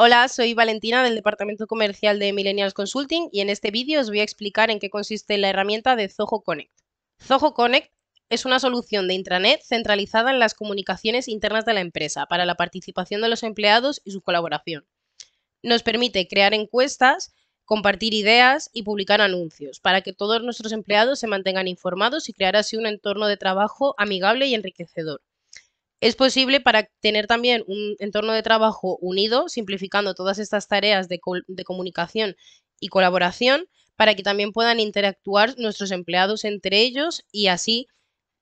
Hola, soy Valentina del Departamento Comercial de Millennials Consulting y en este vídeo os voy a explicar en qué consiste la herramienta de Zoho Connect. Zoho Connect es una solución de intranet centralizada en las comunicaciones internas de la empresa para la participación de los empleados y su colaboración. Nos permite crear encuestas, compartir ideas y publicar anuncios para que todos nuestros empleados se mantengan informados y crear así un entorno de trabajo amigable y enriquecedor. Es posible para tener también un entorno de trabajo unido, simplificando todas estas tareas de, comunicación y colaboración para que también puedan interactuar nuestros empleados entre ellos y así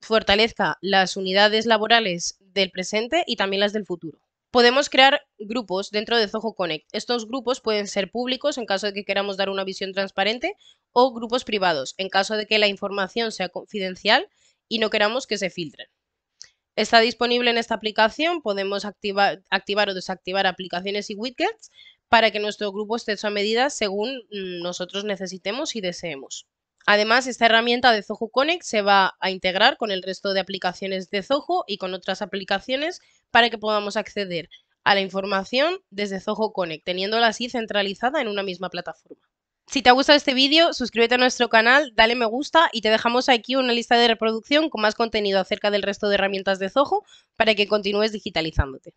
fortalezca las unidades laborales del presente y también las del futuro. Podemos crear grupos dentro de Zoho Connect. Estos grupos pueden ser públicos en caso de que queramos dar una visión transparente o grupos privados en caso de que la información sea confidencial y no queramos que se filtren. Está disponible en esta aplicación, podemos activar, o desactivar aplicaciones y widgets para que nuestro grupo esté hecho a medida según mm, nosotros necesitemos y deseemos. Además, esta herramienta de Zoho Connect se va a integrar con el resto de aplicaciones de Zoho y con otras aplicaciones para que podamos acceder a la información desde Zoho Connect, teniéndola así centralizada en una misma plataforma. Si te ha gustado este vídeo, suscríbete a nuestro canal, dale me gusta y te dejamos aquí una lista de reproducción con más contenido acerca del resto de herramientas de Zoho para que continúes digitalizándote.